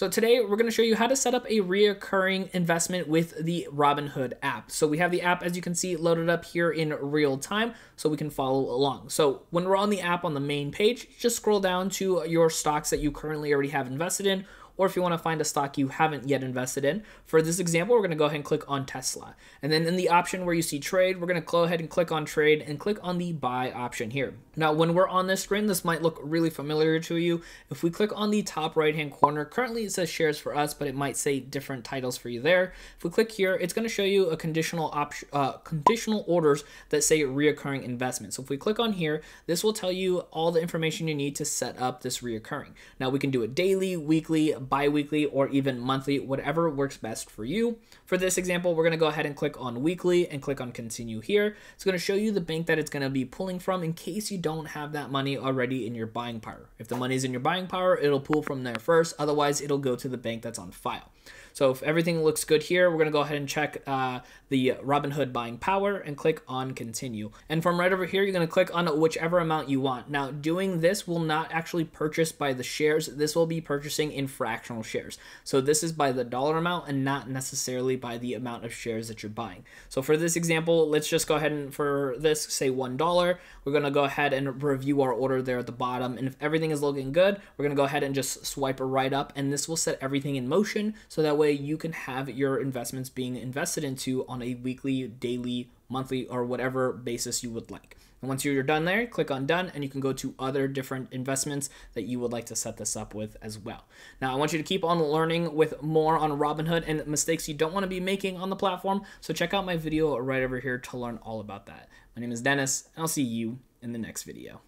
So today we're gonna show you how to set up a reoccurring investment with the Robinhood app. So we have the app, as you can see, loaded up here in real time so we can follow along. So when we're on the app on the main page, just scroll down to your stocks that you currently already have invested in or if you want to find a stock you haven't yet invested in. For this example, we're going to go ahead and click on Tesla. And then in the option where you see trade, we're going to go ahead and click on trade and click on the buy option here. Now, when we're on this screen, this might look really familiar to you. If we click on the top right-hand corner, currently it says shares for us, but it might say different titles for you there. If we click here, it's going to show you a conditional option, uh, conditional orders that say reoccurring investment. So if we click on here, this will tell you all the information you need to set up this reoccurring. Now we can do it daily, weekly, bi-weekly or even monthly, whatever works best for you. For this example, we're going to go ahead and click on weekly and click on continue here. It's going to show you the bank that it's going to be pulling from in case you don't have that money already in your buying power. If the money is in your buying power, it'll pull from there first. Otherwise, it'll go to the bank that's on file. So if everything looks good here, we're going to go ahead and check uh, the Robinhood buying power and click on continue. And from right over here, you're going to click on whichever amount you want. Now doing this will not actually purchase by the shares. This will be purchasing in fractions fractional shares. So this is by the dollar amount and not necessarily by the amount of shares that you're buying. So for this example, let's just go ahead and for this, say $1, we're going to go ahead and review our order there at the bottom. And if everything is looking good, we're going to go ahead and just swipe right up. And this will set everything in motion. So that way you can have your investments being invested into on a weekly, daily, monthly, or whatever basis you would like. And once you're done there, click on done and you can go to other different investments that you would like to set this up with as well. Now, I want you to keep on learning with more on Robinhood and mistakes you don't want to be making on the platform. So check out my video right over here to learn all about that. My name is Dennis and I'll see you in the next video.